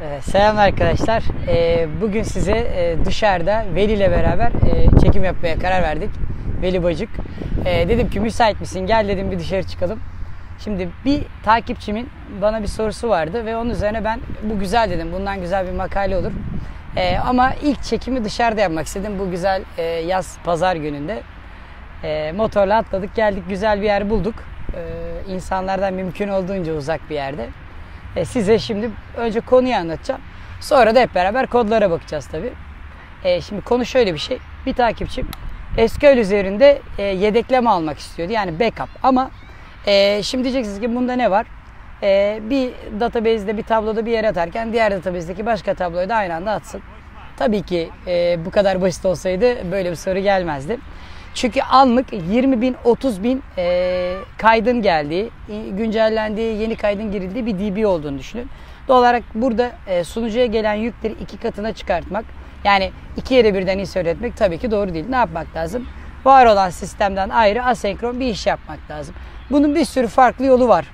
Ee, selam arkadaşlar. Ee, bugün size e, dışarıda Veli ile beraber e, çekim yapmaya karar verdik. Veli Bacık. Ee, dedim ki müsait misin? Gel dedim bir dışarı çıkalım. Şimdi bir takipçimin bana bir sorusu vardı ve onun üzerine ben bu güzel dedim. Bundan güzel bir makale olur. ama ilk çekimi dışarıda yapmak istedim. Bu güzel e, yaz pazar gününde. motorla atladık geldik güzel bir yer bulduk. E, insanlardan mümkün olduğunca uzak bir yerde. E, size şimdi önce konuyu anlatacağım. Sonra da hep beraber kodlara bakacağız tabii. E, şimdi konu şöyle bir şey. Bir takipçim SQL üzerinde e, yedekleme almak istiyordu. Yani backup. Ama e, şimdi diyeceksiniz ki bunda ne var? E, bir database'de bir tabloda bir yere atarken diğer database'deki başka tabloyu da aynı anda atsın. Tabii ki e, bu kadar basit olsaydı böyle bir soru gelmezdi. Çünkü anlık 20 bin, 30 bin e, kaydın geldiği, güncellendiği, yeni kaydın girildiği bir DB olduğunu düşünün. Doğal olarak burada e, sunucuya gelen yükleri iki katına çıkartmak, yani iki yere birden hisse üretmek tabii ki doğru değil. Ne yapmak lazım? Var olan sistemden ayrı asenkron bir iş yapmak lazım. Bunun bir sürü farklı yolu var.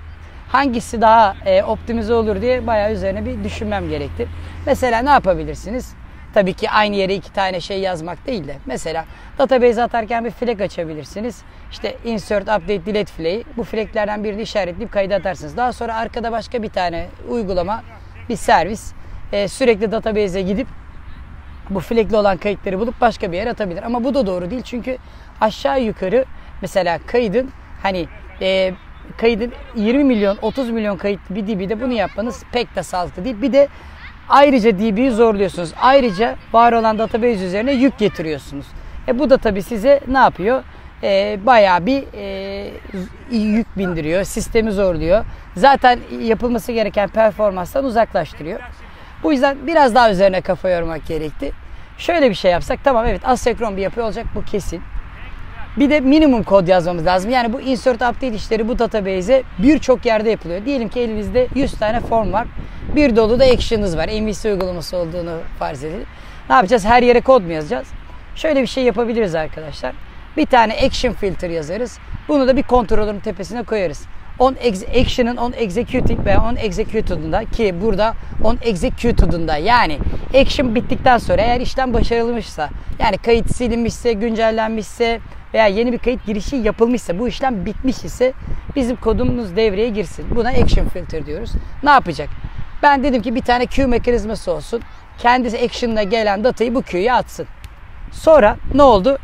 Hangisi daha e, optimize olur diye bayağı üzerine bir düşünmem gerektir. Mesela ne yapabilirsiniz? Tabii ki aynı yere iki tane şey yazmak değil de mesela database atarken bir flag açabilirsiniz. İşte insert, update, delete flag'i bu flaglerden birini işaretleyip kayda atarsınız. Daha sonra arkada başka bir tane uygulama, bir servis ee, sürekli database'e gidip bu flagli olan kayıtları bulup başka bir yere atabilir. Ama bu da doğru değil çünkü aşağı yukarı mesela kaydın hani e, kaydın 20 milyon 30 milyon kayıt bir dibi de bunu yapmanız pek de sağlıklı değil. Bir de Ayrıca DB'yi zorluyorsunuz. Ayrıca var olan database üzerine yük getiriyorsunuz. E bu da tabii size ne yapıyor? E, bayağı bir e, yük bindiriyor, sistemi zorluyor. Zaten yapılması gereken performanstan uzaklaştırıyor. Bu yüzden biraz daha üzerine kafa yormak gerekti. Şöyle bir şey yapsak tamam evet asekron bir yapı olacak bu kesin. Bir de minimum kod yazmamız lazım. Yani bu insert update işleri bu database'e birçok yerde yapılıyor. Diyelim ki elimizde 100 tane form var bir dolu da action'ınız var. MVC uygulaması olduğunu farz edelim. Ne yapacağız? Her yere kod mu yazacağız? Şöyle bir şey yapabiliriz arkadaşlar. Bir tane action filter yazarız. Bunu da bir kontrolörün tepesine koyarız. On action'ın on executing veya on executed'ında ki burada on executed'ında yani action bittikten sonra eğer işlem başarılmışsa yani kayıt silinmişse, güncellenmişse veya yeni bir kayıt girişi yapılmışsa bu işlem bitmiş ise bizim kodumuz devreye girsin. Buna action filter diyoruz. Ne yapacak? Ben dedim ki bir tane queue mekanizması olsun. Kendisi action'la gelen datayı bu queue'ya atsın. Sonra ne oldu?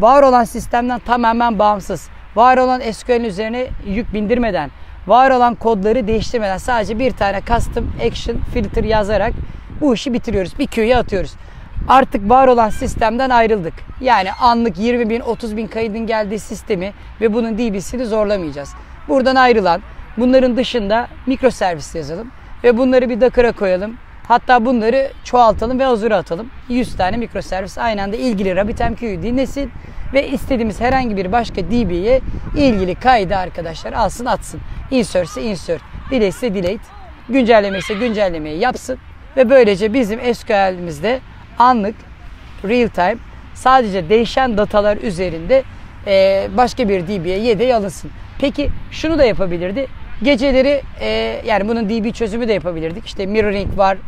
Var olan sistemden tamamen bağımsız. Var olan SQL'in üzerine yük bindirmeden, var olan kodları değiştirmeden sadece bir tane custom action filter yazarak bu işi bitiriyoruz. Bir queue'ye atıyoruz. Artık var olan sistemden ayrıldık. Yani anlık 20 bin 30 bin kaydın geldiği sistemi ve bunun DB'sini zorlamayacağız. Buradan ayrılan bunların dışında mikro servis yazalım. Ve bunları bir dakıra koyalım. Hatta bunları çoğaltalım ve hazıra atalım. 100 tane mikroservis aynı anda ilgili RabbitMQ'yu dinlesin ve istediğimiz herhangi bir başka DB'ye ilgili kaydı arkadaşlar alsın atsın. Insert ise insert, delete ise delete, güncelleme ise güncellemeyi yapsın ve böylece bizim SQL'imizde anlık, real time sadece değişen datalar üzerinde başka bir DB'ye yedeği alınsın. Peki şunu da yapabilirdi. Geceleri e, yani bunun DB çözümü de yapabilirdik. İşte mirroring var,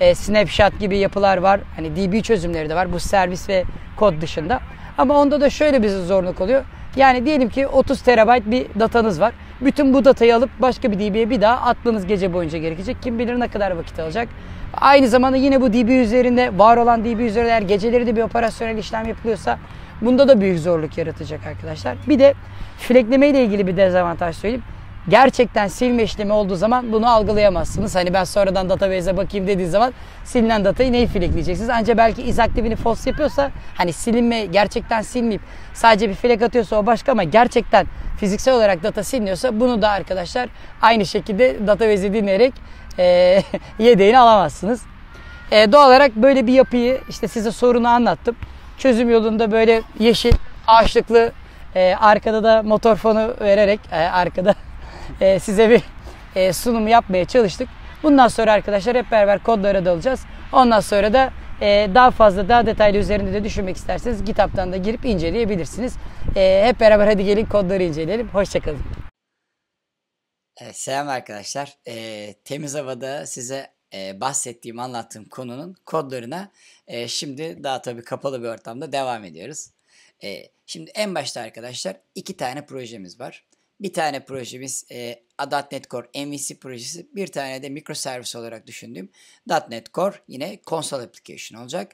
e, snapshot gibi yapılar var. Hani DB çözümleri de var bu servis ve kod dışında. Ama onda da şöyle bir zorluk oluyor. Yani diyelim ki 30 terabayt bir datanız var. Bütün bu datayı alıp başka bir DB'ye bir daha atmanız gece boyunca gerekecek. Kim bilir ne kadar vakit alacak. Aynı zamanda yine bu DB üzerinde var olan DB üzerinde eğer geceleri de bir operasyonel işlem yapılıyorsa bunda da büyük zorluk yaratacak arkadaşlar. Bir de flekleme ile ilgili bir dezavantaj söyleyeyim gerçekten silme işlemi olduğu zaman bunu algılayamazsınız. Hani ben sonradan database'e bakayım dediği zaman silinen datayı neyi flagleyeceksiniz? Ancak belki isaktivini false yapıyorsa hani silinme gerçekten silmeyip sadece bir flag atıyorsa o başka ama gerçekten fiziksel olarak data siliniyorsa bunu da arkadaşlar aynı şekilde database'i dinleyerek e, yedeğini alamazsınız. E, doğal olarak böyle bir yapıyı işte size sorunu anlattım. Çözüm yolunda böyle yeşil ağaçlıklı e, arkada da motor fonu vererek e, arkada e, size bir e, sunumu yapmaya çalıştık. Bundan sonra arkadaşlar hep beraber kodlara dalacağız. Ondan sonra da e, daha fazla daha detaylı üzerinde de düşünmek isterseniz kitaptan da girip inceleyebilirsiniz. E, hep beraber hadi gelin kodları inceleyelim. Hoşçakalın. Evet, selam arkadaşlar. E, temiz havada size e, bahsettiğim, anlattığım konunun kodlarına e, şimdi daha tabii kapalı bir ortamda devam ediyoruz. E, şimdi en başta arkadaşlar iki tane projemiz var. Bir tane projemiz e, .NET Core MVC projesi, bir tane de mikroservis olarak düşündüğüm .NET Core yine console application olacak.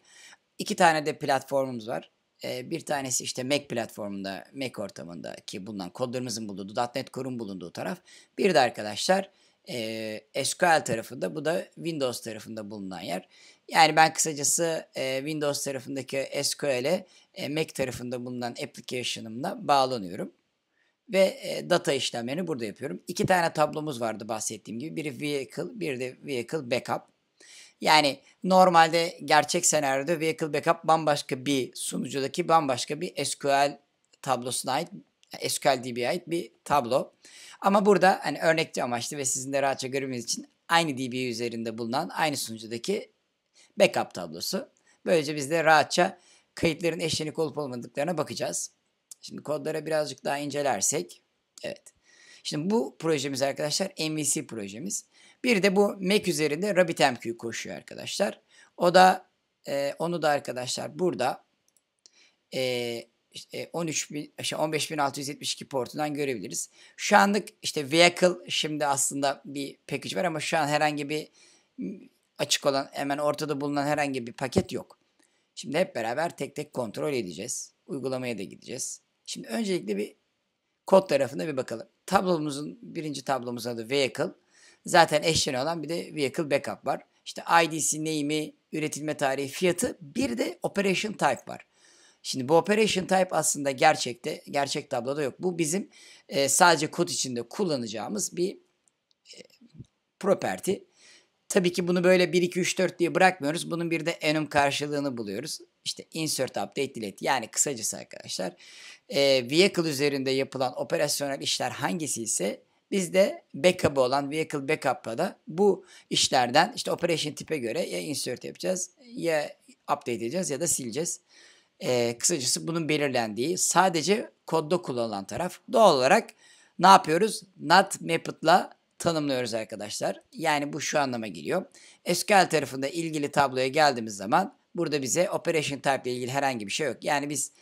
İki tane de platformumuz var. E, bir tanesi işte Mac platformunda, Mac ortamında ki bulunan kodlarımızın bulunduğu, .NET Core'un bulunduğu taraf. Bir de arkadaşlar e, SQL tarafında, bu da Windows tarafında bulunan yer. Yani ben kısacası e, Windows tarafındaki SQL'e e, Mac tarafında bulunan application'ımla bağlanıyorum. Ve e, data işlemlerini burada yapıyorum. İki tane tablomuz vardı bahsettiğim gibi. Biri vehicle, bir de vehicle backup. Yani normalde gerçek senaryoda vehicle backup bambaşka bir sunucudaki bambaşka bir SQL tablosuna ait SQL DB'ye ait bir tablo. Ama burada hani örnekçi amaçlı ve sizin de rahatça görmeniz için aynı DB üzerinde bulunan aynı sunucudaki backup tablosu. Böylece biz de rahatça kayıtların eşlenik olup olmadıklarına bakacağız. Şimdi kodlara birazcık daha incelersek. Evet. Şimdi bu projemiz arkadaşlar MVC projemiz. Bir de bu Mac üzerinde RabbitMQ koşuyor arkadaşlar. O da e, onu da arkadaşlar burada e, işte 13 e, 15.672 portundan görebiliriz. Şu anlık işte vehicle şimdi aslında bir package var ama şu an herhangi bir açık olan hemen ortada bulunan herhangi bir paket yok. Şimdi hep beraber tek tek kontrol edeceğiz. Uygulamaya da gideceğiz. Şimdi öncelikle bir kod tarafına bir bakalım. Tablomuzun birinci tablomuz adı Vehicle. Zaten eşyeni olan bir de Vehicle Backup var. İşte ID'si, name'i, üretilme tarihi, fiyatı bir de Operation Type var. Şimdi bu Operation Type aslında gerçekte, gerçek tabloda yok. Bu bizim e, sadece kod içinde kullanacağımız bir e, property. Tabii ki bunu böyle 1, 2, 3, 4 diye bırakmıyoruz. Bunun bir de enum karşılığını buluyoruz işte insert update delete yani kısacası arkadaşlar e, vehicle üzerinde yapılan operasyonel işler hangisi ise bizde de backup'ı olan vehicle backup'la da bu işlerden işte operation tipe göre ya insert yapacağız ya update edeceğiz ya da sileceğiz. E, kısacası bunun belirlendiği sadece kodda kullanılan taraf. Doğal olarak ne yapıyoruz? Not method'la tanımlıyoruz arkadaşlar. Yani bu şu anlama geliyor. SQL tarafında ilgili tabloya geldiğimiz zaman Burada bize operation type ile ilgili herhangi bir şey yok. Yani biz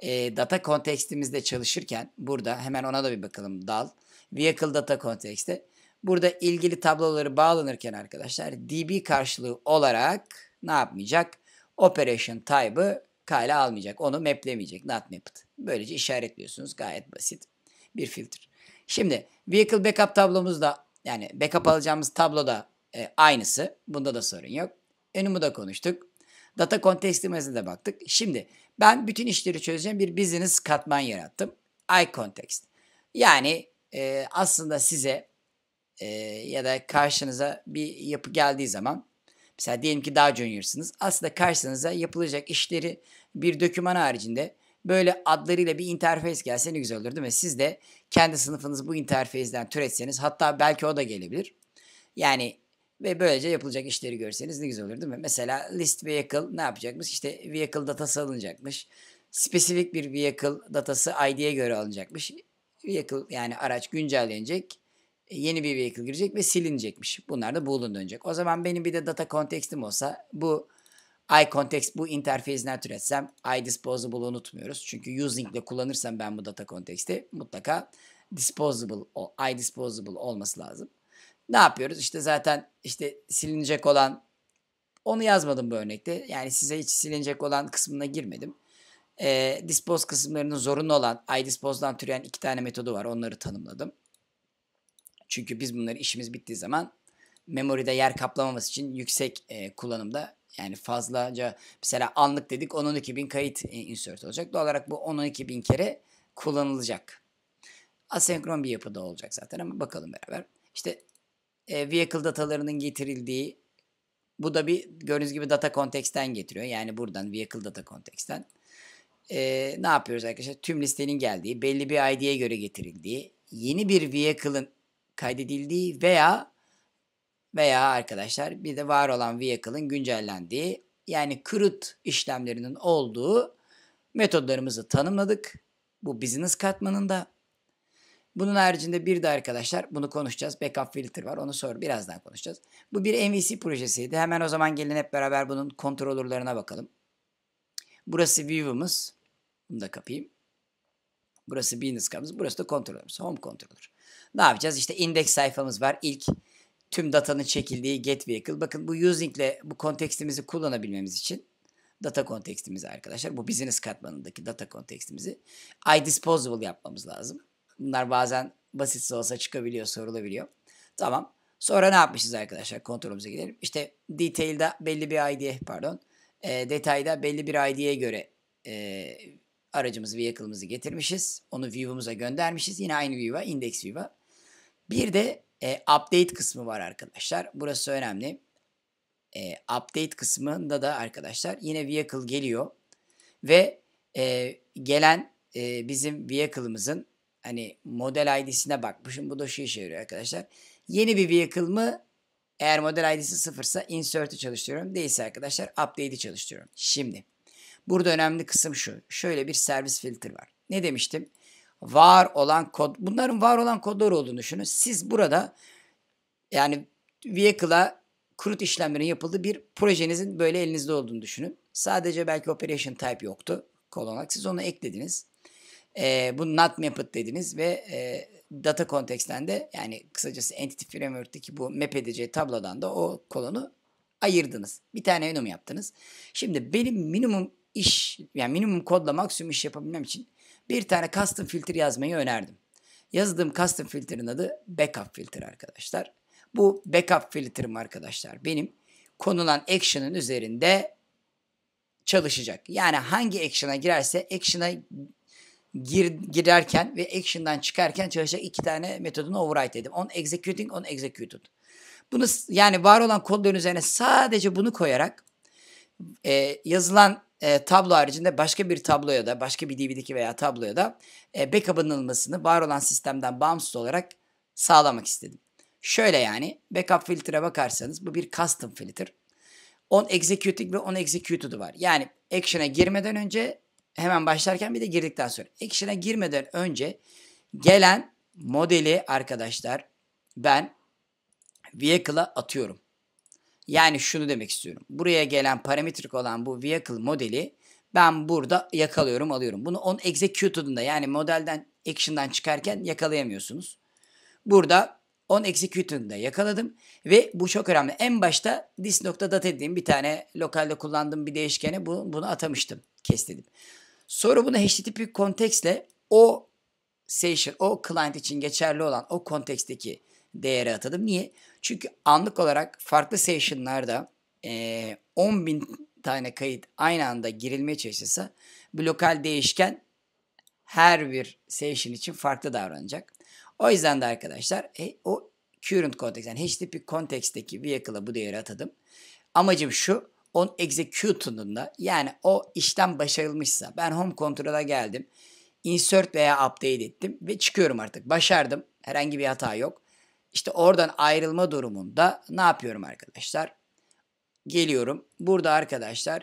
e, data kontekstimizde çalışırken burada hemen ona da bir bakalım dal. Vehicle data kontekste. Burada ilgili tabloları bağlanırken arkadaşlar DB karşılığı olarak ne yapmayacak? Operation type'ı kayla almayacak. Onu maplemeyecek. Not mapped. Böylece işaretliyorsunuz. Gayet basit bir filtre. Şimdi vehicle backup tablomuzda yani backup alacağımız tabloda e, aynısı. Bunda da sorun yok. Önümü de konuştuk. Data kontekstimizine de baktık. Şimdi ben bütün işleri çözeceğim bir business katman yarattım. iContext. Yani e, aslında size e, ya da karşınıza bir yapı geldiği zaman mesela diyelim ki daha junior'sınız. Aslında karşınıza yapılacak işleri bir döküman haricinde böyle adlarıyla bir interfeys gelse ne güzel olur değil mi? Siz de kendi sınıfınız bu interfeysten türetseniz hatta belki o da gelebilir. Yani ve böylece yapılacak işleri görseniz ne güzel olur değil mi? Mesela list vehicle ne yapacakmış? İşte vehicle datası alınacakmış. Spesifik bir vehicle datası ID'ye göre alınacakmış. Vehicle yani araç güncellenecek. E, yeni bir vehicle girecek ve silinecekmiş. Bunlar da bool'un dönecek. O zaman benim bir de data kontekstim olsa bu I iContext bu interfezden türetsem disposable unutmuyoruz. Çünkü using ile kullanırsam ben bu data konteksti mutlaka disposable, I disposable olması lazım. Ne yapıyoruz? İşte zaten işte silinecek olan onu yazmadım bu örnekte. Yani size hiç silinecek olan kısmına girmedim. E, dispose kısımlarının zorunlu olan idispose'dan türeyen iki tane metodu var. Onları tanımladım. Çünkü biz bunları işimiz bittiği zaman memoride yer kaplamaması için yüksek e, kullanımda yani fazlaca mesela anlık dedik 10-12 kayıt e, insert olacak. Doğal olarak bu 10-12 bin kere kullanılacak. Asenkron bir yapıda olacak zaten ama bakalım beraber. İşte e, vehicle datalarının getirildiği bu da bir gördüğünüz gibi data konteksten getiriyor. Yani buradan vehicle data konteksten. Ee, ne yapıyoruz arkadaşlar? Tüm listenin geldiği, belli bir ID'ye göre getirildiği, yeni bir vehicle'ın kaydedildiği veya veya arkadaşlar bir de var olan vehicle'ın güncellendiği yani CRUD işlemlerinin olduğu metodlarımızı tanımladık. Bu business katmanında. Bunun haricinde bir de arkadaşlar bunu konuşacağız. Backup filter var onu sonra birazdan konuşacağız. Bu bir MVC projesiydi. Hemen o zaman gelin hep beraber bunun kontrolörlerine bakalım. Burası view'umuz. Bunu da kapayım. Burası business card'ımız. Burası da kontrolörümüz. Home kontrolör. Ne yapacağız? İşte index sayfamız var. İlk tüm datanın çekildiği get vehicle. Bakın bu using ile bu kontekstimizi kullanabilmemiz için data kontekstimizi arkadaşlar. Bu business katmanındaki data kontekstimizi I disposable yapmamız lazım. Bunlar bazen basit olsa çıkabiliyor, sorulabiliyor. Tamam. Sonra ne yapmışız arkadaşlar? Kontrolümüze gidelim. İşte detail'da belli bir ID, e, pardon. E, detayda belli bir ID'ye göre e, aracımızı, vehicle'ımızı getirmişiz. Onu view'umuza göndermişiz. Yine aynı view'a, index view'a. Bir de e, update kısmı var arkadaşlar. Burası önemli. E, update kısmında da arkadaşlar yine vehicle geliyor. Ve e, gelen e, bizim vehicle'ımızın hani model ID'sine bakmışım. Bu da şu işe yarıyor arkadaşlar. Yeni bir vehicle mı? Eğer model ID'si sıfırsa insert'ı çalıştırıyorum. Değilse arkadaşlar update'i çalıştırıyorum. Şimdi burada önemli kısım şu. Şöyle bir servis filter var. Ne demiştim? Var olan kod. Bunların var olan kodlar olduğunu düşünün. Siz burada yani vehicle'a kurut işlemlerin yapıldığı bir projenizin böyle elinizde olduğunu düşünün. Sadece belki operation type yoktu kol olarak. Siz onu eklediniz. E, bunu not mapped dediniz ve e, data konteksten de yani kısacası entity framework'teki bu map edeceği tablodan da o kolonu ayırdınız. Bir tane enum yaptınız. Şimdi benim minimum iş yani minimum kodla maksimum iş yapabilmem için bir tane custom filtre yazmayı önerdim. Yazdığım custom filtrenin adı backup filtre arkadaşlar. Bu backup filtrim arkadaşlar. Benim konulan action'ın üzerinde çalışacak. Yani hangi action'a girerse action'a gir, girerken ve action'dan çıkarken çalışacak iki tane metodunu override edip on executing on executed. Bunu yani var olan kodların üzerine sadece bunu koyarak e, yazılan e, tablo haricinde başka bir tabloya da başka bir DVD'deki veya tabloya da e, backup'ın alınmasını var olan sistemden bağımsız olarak sağlamak istedim. Şöyle yani backup filtre bakarsanız bu bir custom filter. On executing ve on executed var. Yani action'a girmeden önce hemen başlarken bir de girdikten sonra. Action'a girmeden önce gelen modeli arkadaşlar ben vehicle'a atıyorum. Yani şunu demek istiyorum. Buraya gelen parametrik olan bu vehicle modeli ben burada yakalıyorum alıyorum. Bunu on executed'ında yani modelden action'dan çıkarken yakalayamıyorsunuz. Burada on executed'ında yakaladım ve bu çok önemli. En başta this.data dediğim bir tane lokalde kullandığım bir değişkene bu, bunu atamıştım. Kestirdim. Sonra bunu HTTP kontekstle o session, o client için geçerli olan o konteksteki değeri atadım. Niye? Çünkü anlık olarak farklı session'larda e, 10 bin tane kayıt aynı anda girilmeye çalışırsa bir lokal değişken her bir session için farklı davranacak. O yüzden de arkadaşlar e, o current context yani HTTP context'teki vehicle'a bu değeri atadım. Amacım şu on execution'ında yani o işlem başarılmışsa ben home kontrola geldim. Insert veya update ettim ve çıkıyorum artık. Başardım. Herhangi bir hata yok. İşte oradan ayrılma durumunda ne yapıyorum arkadaşlar? Geliyorum. Burada arkadaşlar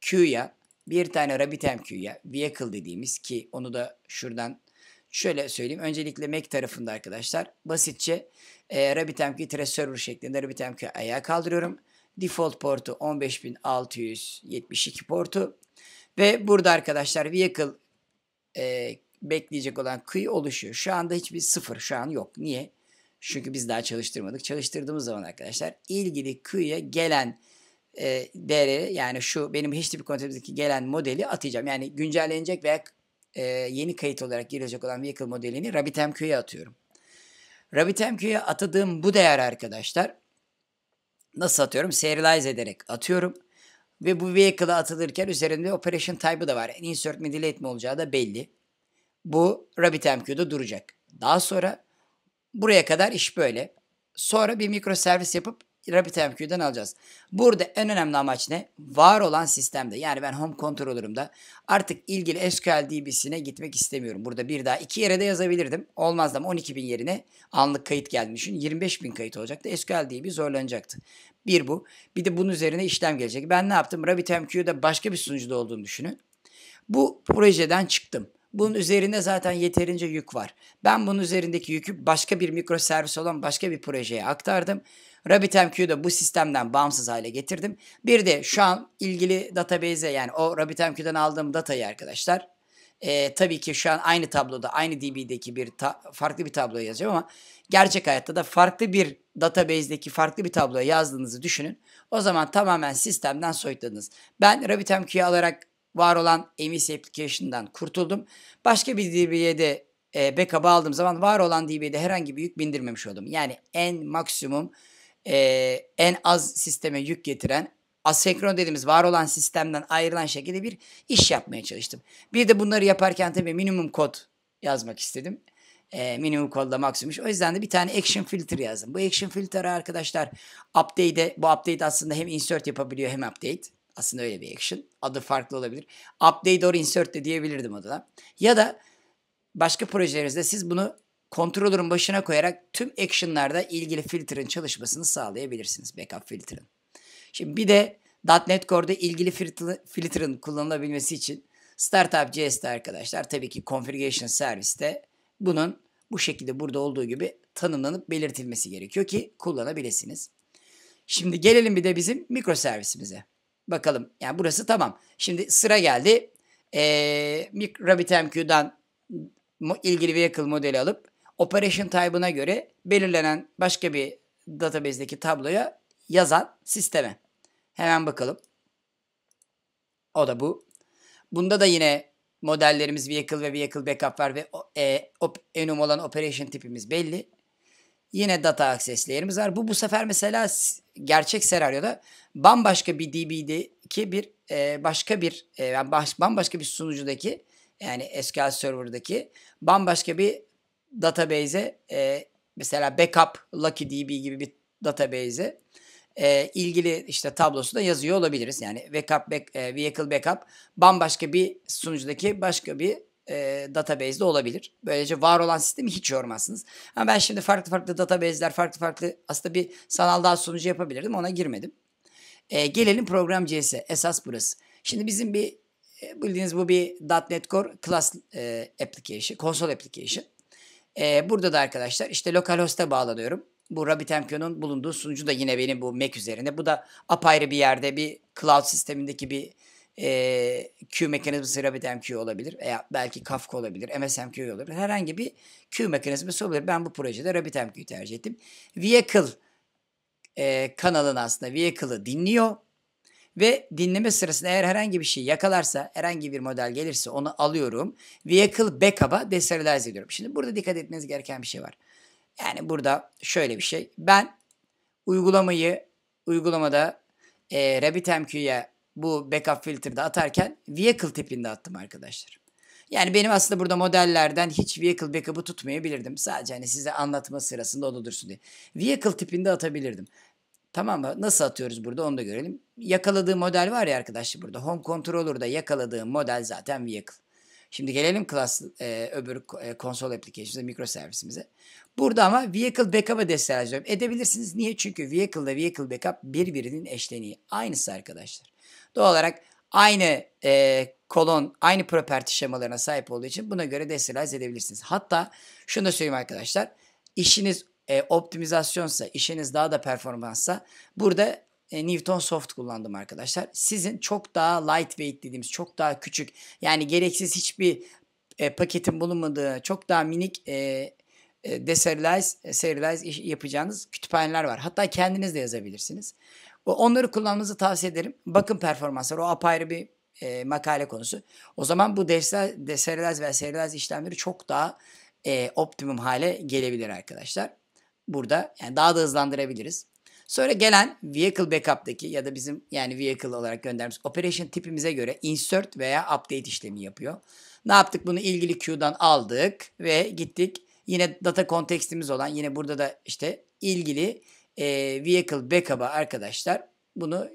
Q'ya bir tane RabbitMQ'ya vehicle dediğimiz ki onu da şuradan şöyle söyleyeyim. Öncelikle Mac tarafında arkadaşlar basitçe e, RabbitMQ server şeklinde RabbitMQ'ya ayağa kaldırıyorum Default portu 15672 portu. Ve burada arkadaşlar vehicle e, bekleyecek olan kıyı oluşuyor. Şu anda hiçbir sıfır şu an yok. Niye? Çünkü biz daha çalıştırmadık. Çalıştırdığımız zaman arkadaşlar ilgili kıyıya gelen e, değeri yani şu benim HTTP kontrolümüzdeki gelen modeli atacağım. Yani güncellenecek veya e, yeni kayıt olarak girecek olan vehicle modelini RabbitMQ'ya atıyorum. RabbitMQ'ya atadığım bu değer arkadaşlar nasıl atıyorum? Serialize ederek atıyorum. Ve bu vehicle'a atılırken üzerinde operation type'ı da var. insert mi delete mi olacağı da belli. Bu RabbitMQ'da duracak. Daha sonra buraya kadar iş böyle. Sonra bir mikro servis yapıp Rapid MQ'den alacağız. Burada en önemli amaç ne? Var olan sistemde yani ben home controller'ımda artık ilgili SQL DB'sine gitmek istemiyorum. Burada bir daha iki yere de yazabilirdim. Olmaz da bin yerine anlık kayıt gelmiş. bin kayıt olacaktı. SQL DB zorlanacaktı. Bir bu. Bir de bunun üzerine işlem gelecek. Ben ne yaptım? RabbitMQ'da başka bir sunucuda olduğunu düşünün. Bu projeden çıktım. Bunun üzerinde zaten yeterince yük var. Ben bunun üzerindeki yükü başka bir mikroservis olan başka bir projeye aktardım RabbitMQ'yu da bu sistemden bağımsız hale getirdim. Bir de şu an ilgili database'e yani o RabbitMQ'den aldığım datayı arkadaşlar e, tabii ki şu an aynı tabloda aynı DB'deki bir farklı bir tabloya yazacağım ama gerçek hayatta da farklı bir database'deki farklı bir tabloya yazdığınızı düşünün. O zaman tamamen sistemden soyutladınız. Ben RabbitMQ'yu alarak var olan MVC application'dan kurtuldum. Başka bir DB'ye de e, backup'a aldığım zaman var olan DB'de herhangi bir yük bindirmemiş oldum. Yani en maksimum e, en az sisteme yük getiren asenkron dediğimiz var olan sistemden ayrılan şekilde bir iş yapmaya çalıştım. Bir de bunları yaparken tabii minimum kod yazmak istedim. E, minimum kodla maksimum. O yüzden de bir tane action filter yazdım. Bu action filter arkadaşlar update'e bu update aslında hem insert yapabiliyor hem update. Aslında öyle bir action. Adı farklı olabilir. Update or insert de diyebilirdim adına. Ya da başka projelerinizde siz bunu kontrolörün başına koyarak tüm action'larda ilgili filter'ın çalışmasını sağlayabilirsiniz. Backup filter'ın. Şimdi bir de .NET Core'da ilgili filter'ın kullanılabilmesi için Startup JS'de arkadaşlar tabii ki Configuration Service'de bunun bu şekilde burada olduğu gibi tanımlanıp belirtilmesi gerekiyor ki kullanabilirsiniz. Şimdi gelelim bir de bizim mikro servisimize. Bakalım yani burası tamam. Şimdi sıra geldi. Ee, RabbitMQ'dan ilgili vehicle modeli alıp operation type'ına göre belirlenen başka bir database'deki tabloya yazan sisteme. Hemen bakalım. O da bu. Bunda da yine modellerimiz vehicle ve vehicle backup var ve e, op, enum olan operation tipimiz belli. Yine data access var. Bu bu sefer mesela gerçek senaryoda bambaşka bir DB'deki bir e, başka bir e, baş, bambaşka bir sunucudaki yani SQL Server'daki bambaşka bir database'e e, mesela backup lucky db gibi bir database'e e, ilgili işte tablosu da yazıyor olabiliriz. Yani backup, back, e, vehicle backup bambaşka bir sunucudaki başka bir e, database'de olabilir. Böylece var olan sistemi hiç yormazsınız. Ama ben şimdi farklı farklı database'ler, farklı farklı aslında bir sanal daha sunucu yapabilirdim. Ona girmedim. E, gelelim program CS'e. Esas burası. Şimdi bizim bir e, bildiğiniz bu bir .NET Core Class e, application, konsol application. Ee, burada da arkadaşlar işte lokal host'a bağlanıyorum. Bu RabbitMQ'nun bulunduğu sunucu da yine benim bu Mac üzerine. Bu da apayrı bir yerde bir cloud sistemindeki bir e, Q mekanizması RabbitMQ olabilir veya belki Kafka olabilir, MSMQ olabilir. Herhangi bir Q mekanizması olabilir. Ben bu projede RabbitMQ'yu tercih ettim. Vehicle e, kanalın aslında Vehicle'ı dinliyor ve dinleme sırasında eğer herhangi bir şey yakalarsa, herhangi bir model gelirse onu alıyorum. Vehicle backup'a deserialize ediyorum. Şimdi burada dikkat etmeniz gereken bir şey var. Yani burada şöyle bir şey. Ben uygulamayı uygulamada e, RabbitMQ'ya bu backup filtrede atarken vehicle tipinde attım arkadaşlar. Yani benim aslında burada modellerden hiç vehicle backup'ı tutmayabilirdim. Sadece hani size anlatma sırasında onu dursun diye. Vehicle tipinde atabilirdim. Tamam mı? Nasıl atıyoruz burada onu da görelim yakaladığı model var ya arkadaşlar burada. Home Controller'da yakaladığı model zaten Vehicle. Şimdi gelelim class e, öbür e, konsol application'a, mikro servisimize. Burada ama vehicle backup'a destek edebilirsiniz. Niye? Çünkü vehicle ile vehicle backup birbirinin eşleniği. Aynısı arkadaşlar. Doğal olarak aynı e, kolon, aynı property şemalarına sahip olduğu için buna göre desterize edebilirsiniz. Hatta şunu da söyleyeyim arkadaşlar. İşiniz e, optimizasyonsa, işiniz daha da performanssa burada e, Newton Soft kullandım arkadaşlar. Sizin çok daha lightweight dediğimiz çok daha küçük yani gereksiz hiçbir e, paketin bulunmadığı çok daha minik e, e, deserialize, e, serialize yapacağınız kütüphaneler var. Hatta kendiniz de yazabilirsiniz. Onları kullanmanızı tavsiye ederim. Bakın performansları o apayrı bir e, makale konusu. O zaman bu deserialize ve serialize işlemleri çok daha e, optimum hale gelebilir arkadaşlar. Burada yani daha da hızlandırabiliriz. Sonra gelen vehicle backup'taki ya da bizim yani vehicle olarak göndermiş operation tipimize göre insert veya update işlemi yapıyor. Ne yaptık? Bunu ilgili queue'dan aldık ve gittik. Yine data kontekstimiz olan yine burada da işte ilgili e, vehicle backup'a arkadaşlar bunu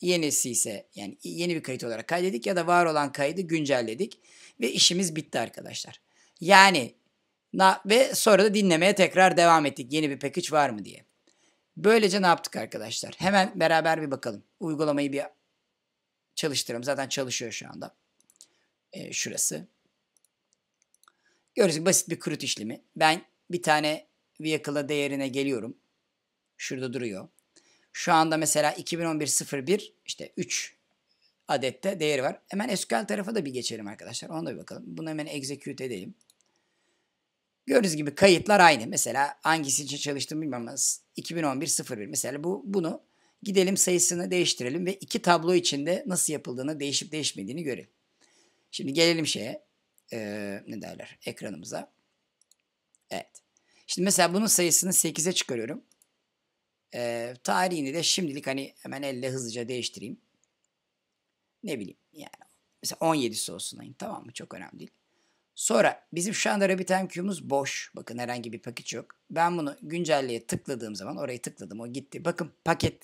yenisi ise yani yeni bir kayıt olarak kaydedik ya da var olan kaydı güncelledik ve işimiz bitti arkadaşlar. Yani na, ve sonra da dinlemeye tekrar devam ettik yeni bir package var mı diye. Böylece ne yaptık arkadaşlar? Hemen beraber bir bakalım. Uygulamayı bir çalıştıralım. Zaten çalışıyor şu anda. E, şurası. Görüyorsunuz basit bir kurut işlemi. Ben bir tane vehicle'a değerine geliyorum. Şurada duruyor. Şu anda mesela 2011.01 işte 3 adette değeri var. Hemen SQL tarafa da bir geçelim arkadaşlar. Onu da bir bakalım. Bunu hemen execute edeyim. Gördüğünüz gibi kayıtlar aynı. Mesela hangisi için çalıştım bilmem ama 2011-01 mesela bu bunu gidelim sayısını değiştirelim ve iki tablo içinde nasıl yapıldığını değişip değişmediğini görelim. Şimdi gelelim şeye e, ne derler ekranımıza. Evet. Şimdi mesela bunun sayısını 8'e çıkarıyorum. E, tarihini de şimdilik hani hemen elle hızlıca değiştireyim. Ne bileyim yani. Mesela 17'si olsun ayın tamam mı? Çok önemli değil. Sonra bizim şu anda RabbitMQ'muz boş. Bakın herhangi bir paket yok. Ben bunu güncelleye tıkladığım zaman orayı tıkladım o gitti. Bakın paket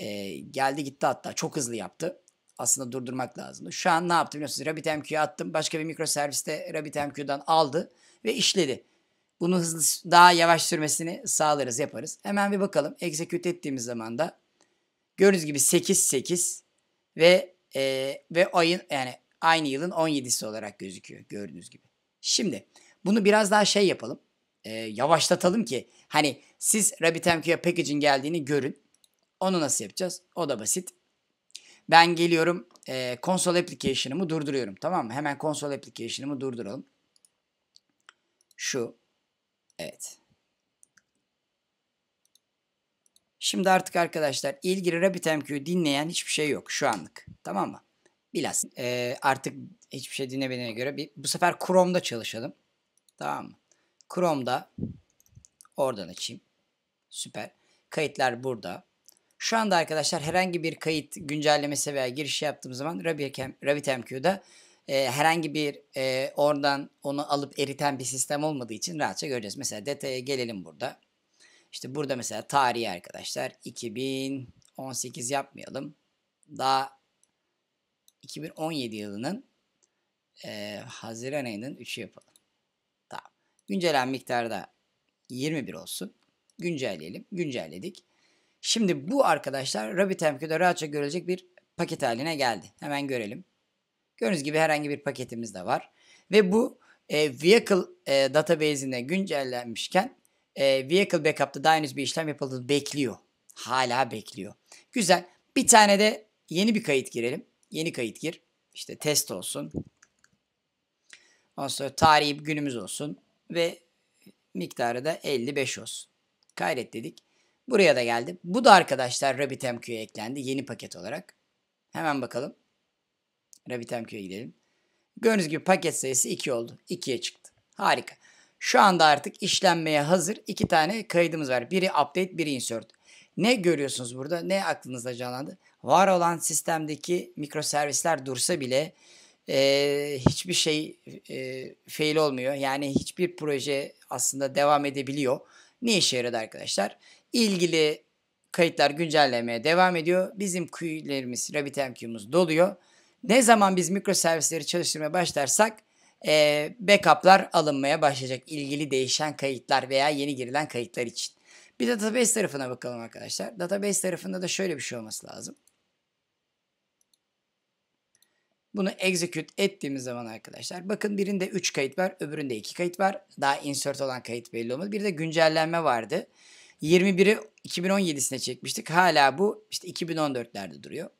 e, geldi gitti hatta çok hızlı yaptı. Aslında durdurmak lazımdı. Şu an ne yaptı biliyorsunuz? RabbitMQ'ya attım. Başka bir mikro serviste RabbitMQ'dan aldı ve işledi. Bunu hızlı daha yavaş sürmesini sağlarız yaparız. Hemen bir bakalım. Execute ettiğimiz zaman da gördüğünüz gibi 8 8 ve e, ve ayın yani aynı yılın 17'si olarak gözüküyor gördüğünüz gibi. Şimdi bunu biraz daha şey yapalım. E, yavaşlatalım ki hani siz RabbitMQ'ya packaging geldiğini görün. Onu nasıl yapacağız? O da basit. Ben geliyorum e, console application'ımı durduruyorum tamam mı? Hemen console application'ımı durduralım. Şu. Evet. Şimdi artık arkadaşlar ilgili RabbitMQ dinleyen hiçbir şey yok şu anlık. Tamam mı? Bilas. E, artık hiçbir şey dinlemediğine göre bir, bu sefer Chrome'da çalışalım. Tamam mı? Chrome'da oradan açayım. Süper. Kayıtlar burada. Şu anda arkadaşlar herhangi bir kayıt güncellemesi veya giriş yaptığım zaman RabbitMQ'da e, herhangi bir e, oradan onu alıp eriten bir sistem olmadığı için rahatça göreceğiz. Mesela detaya gelelim burada. İşte burada mesela tarihi arkadaşlar 2018 yapmayalım. Daha 2017 yılının e, Haziran ayının 3'ü yapalım. Tamam. Güncelen da 21 olsun. Güncelleyelim. Güncelledik. Şimdi bu arkadaşlar RabbitMQ'da rahatça görülecek bir paket haline geldi. Hemen görelim. Gördüğünüz gibi herhangi bir paketimiz de var. Ve bu e, vehicle e, database'ine güncellenmişken e, vehicle backup'ta daha henüz bir işlem yapıldığını bekliyor. Hala bekliyor. Güzel. Bir tane de yeni bir kayıt girelim. Yeni kayıt gir. İşte test olsun. Ondan sonra tarihi günümüz olsun. Ve miktarı da 55 olsun. Kaydet dedik. Buraya da geldi. Bu da arkadaşlar RabbitMQ'ya eklendi yeni paket olarak. Hemen bakalım. RabbitMQ'ya gidelim. Gördüğünüz gibi paket sayısı 2 oldu. 2'ye çıktı. Harika. Şu anda artık işlenmeye hazır iki tane kaydımız var. Biri update, biri insert. Ne görüyorsunuz burada? Ne aklınızda canlandı? var olan sistemdeki mikroservisler dursa bile e, hiçbir şey e, fail olmuyor. Yani hiçbir proje aslında devam edebiliyor. Ne işe yaradı arkadaşlar? İlgili kayıtlar güncellemeye devam ediyor. Bizim Q'lerimiz, RabbitMQ'muz doluyor. Ne zaman biz mikroservisleri çalıştırmaya başlarsak e, backup'lar alınmaya başlayacak. ilgili değişen kayıtlar veya yeni girilen kayıtlar için. Bir database tarafına bakalım arkadaşlar. Database tarafında da şöyle bir şey olması lazım. Bunu execute ettiğimiz zaman arkadaşlar bakın birinde 3 kayıt var öbüründe 2 kayıt var. Daha insert olan kayıt belli olmadı. Bir de güncellenme vardı. 21'i 2017'sine çekmiştik. Hala bu işte 2014'lerde duruyor.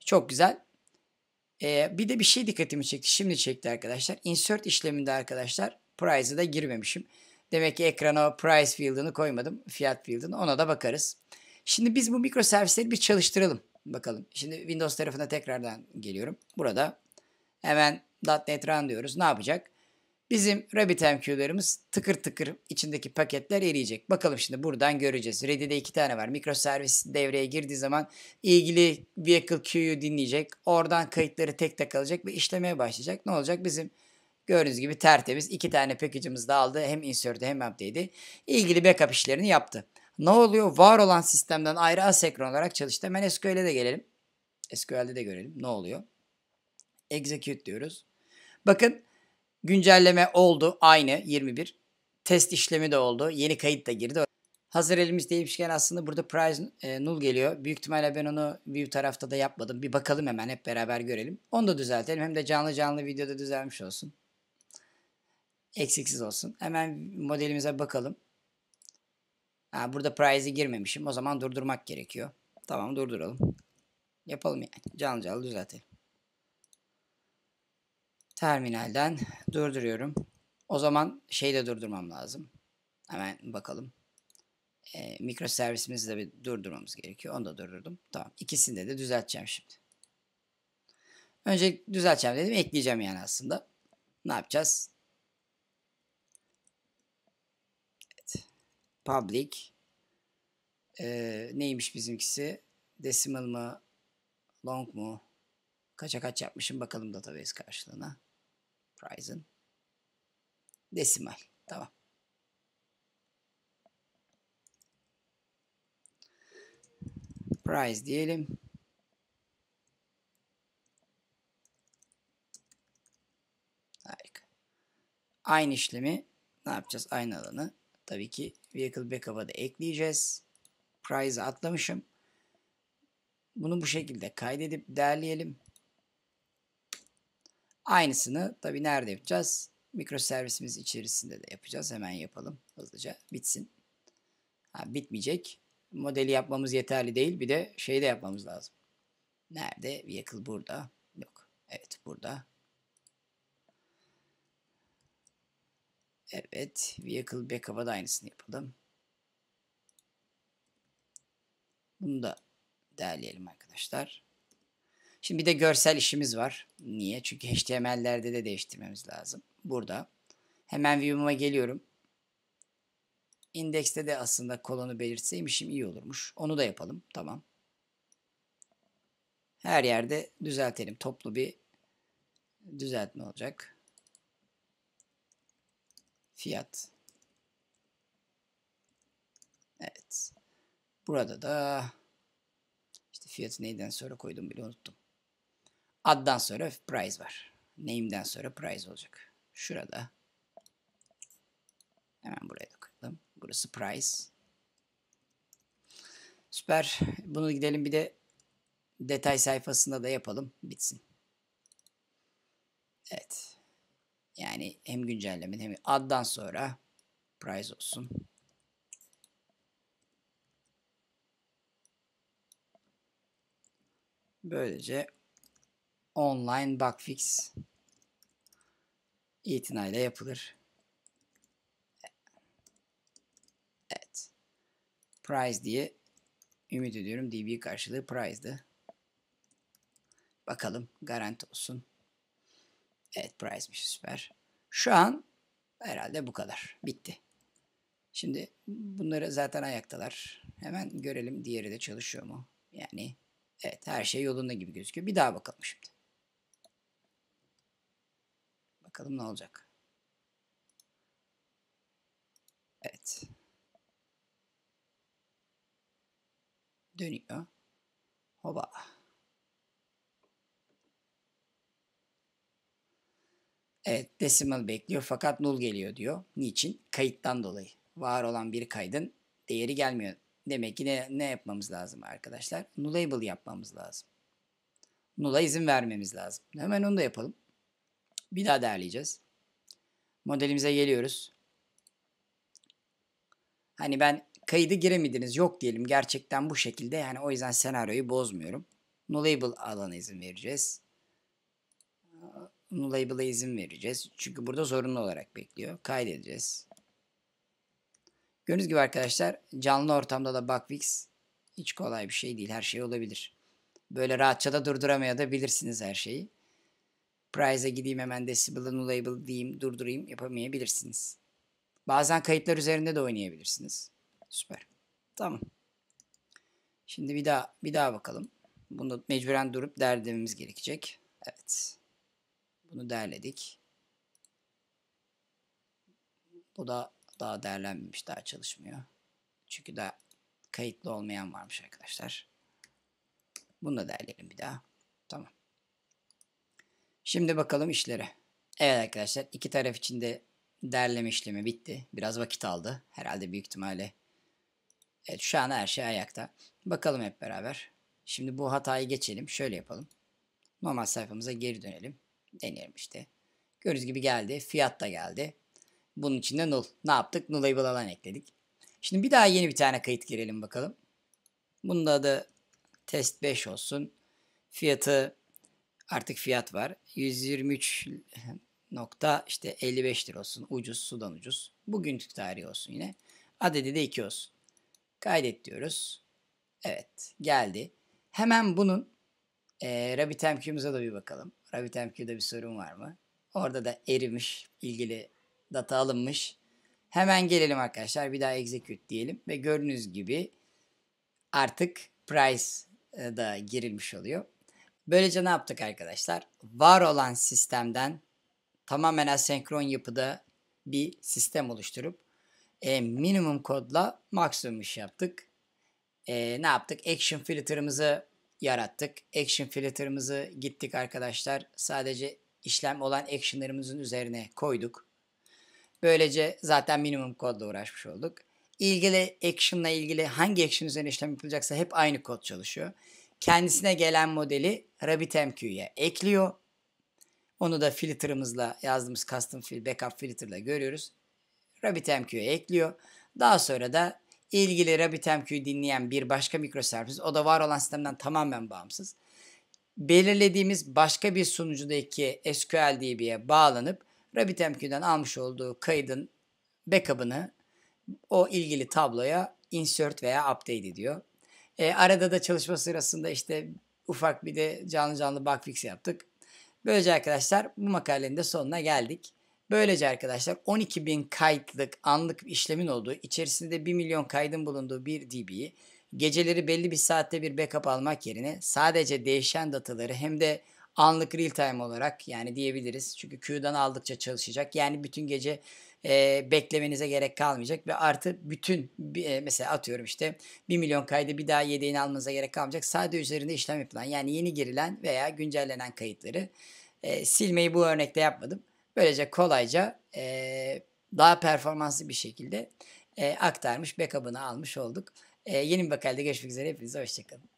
Çok güzel. Ee, bir de bir şey dikkatimi çekti. Şimdi çekti arkadaşlar. Insert işleminde arkadaşlar price'ı da girmemişim. Demek ki ekrana price field'ını koymadım. Fiyat field'ını ona da bakarız. Şimdi biz bu mikroservisleri bir çalıştıralım. Bakalım. Şimdi Windows tarafına tekrardan geliyorum. Burada hemen .NET Run diyoruz. Ne yapacak? Bizim RabbitMQ'larımız tıkır tıkır içindeki paketler eriyecek. Bakalım şimdi buradan göreceğiz. Ready'de iki tane var. Mikroservis devreye girdiği zaman ilgili vehicle queue'yu dinleyecek. Oradan kayıtları tek tek alacak ve işlemeye başlayacak. Ne olacak? Bizim gördüğünüz gibi tertemiz iki tane package'ımız da aldı. Hem insert'e hem update'i. İlgili backup işlerini yaptı. Ne oluyor? Var olan sistemden ayrı asekron olarak çalıştı. Hemen SQL'e de gelelim. SQL'de de görelim ne oluyor. Execute diyoruz. Bakın güncelleme oldu aynı 21. Test işlemi de oldu. Yeni kayıt da girdi. Hazır elimiz elimizdeymişken aslında burada price e, null geliyor. Büyük ihtimalle ben onu view tarafta da yapmadım. Bir bakalım hemen hep beraber görelim. Onu da düzeltelim. Hem de canlı canlı videoda düzelmiş olsun. Eksiksiz olsun. Hemen modelimize bakalım. Ha, burada prize'e girmemişim. O zaman durdurmak gerekiyor. Tamam durduralım. Yapalım yani. Canlı canlı düzeltelim. Terminalden durduruyorum. O zaman şeyi de durdurmam lazım. Hemen bakalım. Ee, mikro servisimizi de bir durdurmamız gerekiyor. Onu da durdurdum. Tamam. İkisini de düzelteceğim şimdi. Önce düzelteceğim dedim. Ekleyeceğim yani aslında. Ne yapacağız? public e, neymiş bizimkisi? Decimal mı? Long mu? Kaça kaç yapmışım bakalım database karşılığına. Prize'ın. Desimal. Tamam. Prize diyelim. Harika. Aynı işlemi ne yapacağız? Aynı alanı tabii ki Vehicle Backup'a da ekleyeceğiz. Price atlamışım. Bunu bu şekilde kaydedip değerleyelim. Aynısını tabi nerede yapacağız? Mikroservisimiz içerisinde de yapacağız. Hemen yapalım hızlıca bitsin. Ha, bitmeyecek. Modeli yapmamız yeterli değil. Bir de şeyi de yapmamız lazım. Nerede? Vehicle burada. Yok. Evet burada. Evet. Vehicle backup'a da aynısını yapalım. Bunu da derleyelim arkadaşlar. Şimdi bir de görsel işimiz var. Niye? Çünkü HTML'lerde de değiştirmemiz lazım. Burada. Hemen view'uma geliyorum. İndekste de aslında kolonu belirtseymişim iyi olurmuş. Onu da yapalım. Tamam. Her yerde düzeltelim. Toplu bir düzeltme olacak fiyat. Evet. Burada da işte fiyatı neyden sonra koydum bile unuttum. Addan sonra price var. Name'den sonra price olacak. Şurada. Hemen buraya da koyalım. Burası price. Süper. Bunu gidelim bir de detay sayfasında da yapalım. Bitsin. Evet. Yani hem güncellemen hem addan sonra price olsun. Böylece online bug fix itinayla yapılır. Evet. Price diye ümit ediyorum DB karşılığı price'dı. Bakalım garanti olsun. Evet prize'miş süper. Şu an herhalde bu kadar. Bitti. Şimdi bunları zaten ayaktalar. Hemen görelim diğeri de çalışıyor mu? Yani evet her şey yolunda gibi gözüküyor. Bir daha bakalım şimdi. Bakalım ne olacak. Evet. Dönüyor. Hoba. Evet decimal bekliyor fakat null geliyor diyor. Niçin? Kayıttan dolayı. Var olan bir kaydın değeri gelmiyor. Demek ki ne, ne yapmamız lazım arkadaşlar? Nullable yapmamız lazım. Null'a izin vermemiz lazım. Hemen onu da yapalım. Bir daha değerleyeceğiz. Modelimize geliyoruz. Hani ben kaydı giremediniz yok diyelim gerçekten bu şekilde. Yani o yüzden senaryoyu bozmuyorum. Nullable alana izin vereceğiz. Bunu label'a izin vereceğiz. Çünkü burada zorunlu olarak bekliyor. Kaydedeceğiz. Gördüğünüz gibi arkadaşlar canlı ortamda da bugfix hiç kolay bir şey değil. Her şey olabilir. Böyle rahatça da durduramaya da bilirsiniz her şeyi. Prize'a gideyim hemen decibel'a null label diyeyim durdurayım yapamayabilirsiniz. Bazen kayıtlar üzerinde de oynayabilirsiniz. Süper. Tamam. Şimdi bir daha bir daha bakalım. Bunu mecburen durup derdimiz gerekecek. Evet. Bunu derledik. Bu da daha derlenmemiş, daha çalışmıyor. Çünkü daha kayıtlı olmayan varmış arkadaşlar. Bunu da derleyelim bir daha. Tamam. Şimdi bakalım işlere. Evet arkadaşlar iki taraf için de derleme işlemi bitti. Biraz vakit aldı. Herhalde büyük ihtimalle. Evet şu an her şey ayakta. Bakalım hep beraber. Şimdi bu hatayı geçelim. Şöyle yapalım. Normal sayfamıza geri dönelim deneyelim işte. Gördüğünüz gibi geldi. Fiyat da geldi. Bunun içinde null. Ne yaptık? Null label alan ekledik. Şimdi bir daha yeni bir tane kayıt girelim bakalım. Bunun da adı test 5 olsun. Fiyatı artık fiyat var. 123 nokta işte 55 lira olsun. Ucuz sudan ucuz. Bugün tarihi olsun yine. Adedi de 2 olsun. Kaydet diyoruz. Evet geldi. Hemen bunun e, Rabbit da bir bakalım. RabbitMQ'da bir sorun var mı? Orada da erimiş, ilgili data alınmış. Hemen gelelim arkadaşlar bir daha execute diyelim ve gördüğünüz gibi artık price e, da girilmiş oluyor. Böylece ne yaptık arkadaşlar? Var olan sistemden tamamen asenkron yapıda bir sistem oluşturup e, minimum kodla maksimum iş yaptık. E, ne yaptık? Action filter'ımızı yarattık. Action filter'ımızı gittik arkadaşlar. Sadece işlem olan action'larımızın üzerine koyduk. Böylece zaten minimum kodla uğraşmış olduk. İlgili action'la ilgili hangi action üzerine işlem yapılacaksa hep aynı kod çalışıyor. Kendisine gelen modeli rabbitmq'ye ekliyor. Onu da filter'ımızla yazdığımız custom backup filter'la görüyoruz. rabbitmq'ye ekliyor. Daha sonra da ilgili RabbitMQ'yu dinleyen bir başka mikroservis o da var olan sistemden tamamen bağımsız. Belirlediğimiz başka bir sunucudaki SQL DB'ye bağlanıp RabbitMQ'den almış olduğu kaydın backup'ını o ilgili tabloya insert veya update ediyor. E, arada da çalışma sırasında işte ufak bir de canlı canlı bug fix yaptık. Böylece arkadaşlar bu makalenin de sonuna geldik. Böylece arkadaşlar 12 bin kayıtlık anlık işlemin olduğu, içerisinde 1 milyon kaydın bulunduğu bir DB'yi geceleri belli bir saatte bir backup almak yerine sadece değişen dataları hem de anlık real time olarak yani diyebiliriz. Çünkü Q'dan aldıkça çalışacak. Yani bütün gece e, beklemenize gerek kalmayacak ve artı bütün e, mesela atıyorum işte 1 milyon kaydı bir daha yedeğini almanıza gerek kalmayacak. Sadece üzerinde işlem yapılan yani yeni girilen veya güncellenen kayıtları e, silmeyi bu örnekte yapmadım. Böylece kolayca e, daha performanslı bir şekilde e, aktarmış, backup'ını almış olduk. E, yeni bir bakayla görüşmek üzere. Hepinize hoşçakalın.